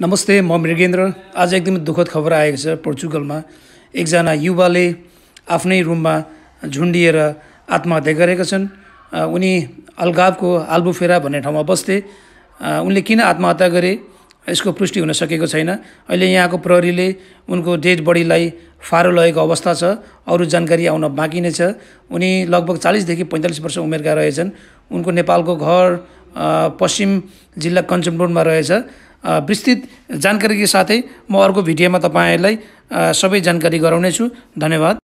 नमस्ते म मृगेन्द्र आज एकदमै दुःखद खबर आएको छ पोर्चुगलमा एकजना युवाले आफ्नै रुममा झुन्डिएर आत्महत्या गरेका छन् उनी अलगावको आल्बुफेरा भन्ने ठाउँमा बस्थे उनले किन आत्महत्या गरे यसको पुष्टि हुन सकेको छैन अहिले यहाँको प्रहरीले उनको डेड बडीलाई फारो लगेको अवस्था छ अरू जानकारी आउन बाँकी नै छ उनी लगभग चालिसदेखि पैँतालिस वर्ष उमेरका रहेछन् उनको नेपालको घर पश्चिम जिल्ला कञ्चनपुरमा रहेछ विस्तृत जानकारीको साथै म अर्को भिडियोमा तपाईँहरूलाई सबै जानकारी गराउनेछु धन्यवाद